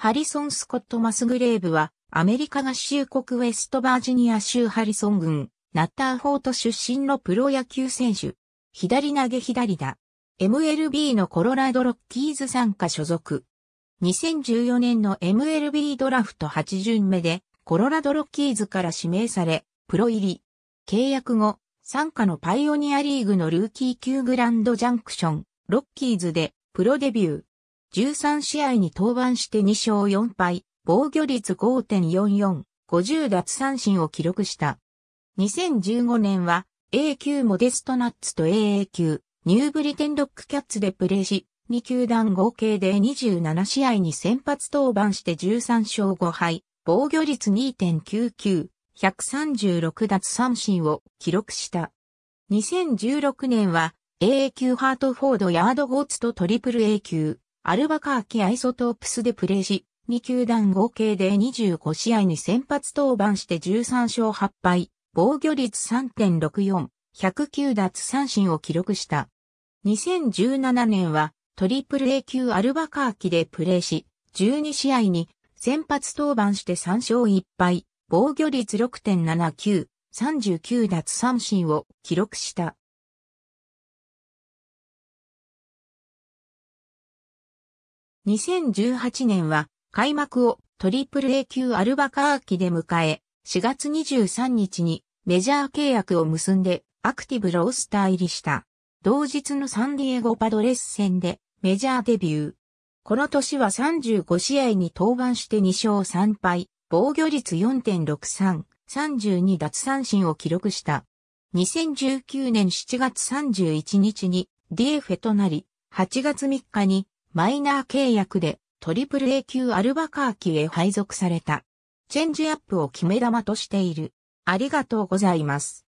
ハリソン・スコット・マスグレーブは、アメリカ合衆国ウェストバージニア州ハリソン郡、ナッターフォート出身のプロ野球選手。左投げ左打。MLB のコロラドロッキーズ参加所属。2014年の MLB ドラフト8巡目で、コロラドロッキーズから指名され、プロ入り。契約後、参加のパイオニアリーグのルーキー級グランドジャンクション、ロッキーズで、プロデビュー。13試合に登板して2勝4敗、防御率5.44、50奪三振を記録した。2015年は A 級モデストナッツと AA 級、ニューブリテンドックキャッツでプレーし、2球団合計で27試合に先発登板して13勝5敗、防御率2.99、136奪三振を記録した。2016年は AA 級ハートフォードヤードゴーツとトリプル A 級、アルバカーキアイソトープスでプレーし、2球団合計で25試合に先発登板して13勝8敗、防御率3.64、109奪三振を記録した。2017年はトリプル A 級アルバカーキでプレーし、12試合に先発登板して3勝1敗、防御率6.79、39奪三振を記録した。2018年は開幕をトリプル A 級アルバカーキで迎え、4月23日にメジャー契約を結んでアクティブロースター入りした。同日のサンディエゴパドレス戦でメジャーデビュー。この年は35試合に登板して2勝3敗、防御率4.63、32奪三振を記録した。2019年7月31日に DF となり、8月3日にマイナー契約でトリプル A 級アルバカーキへ配属された。チェンジアップを決め球としている。ありがとうございます。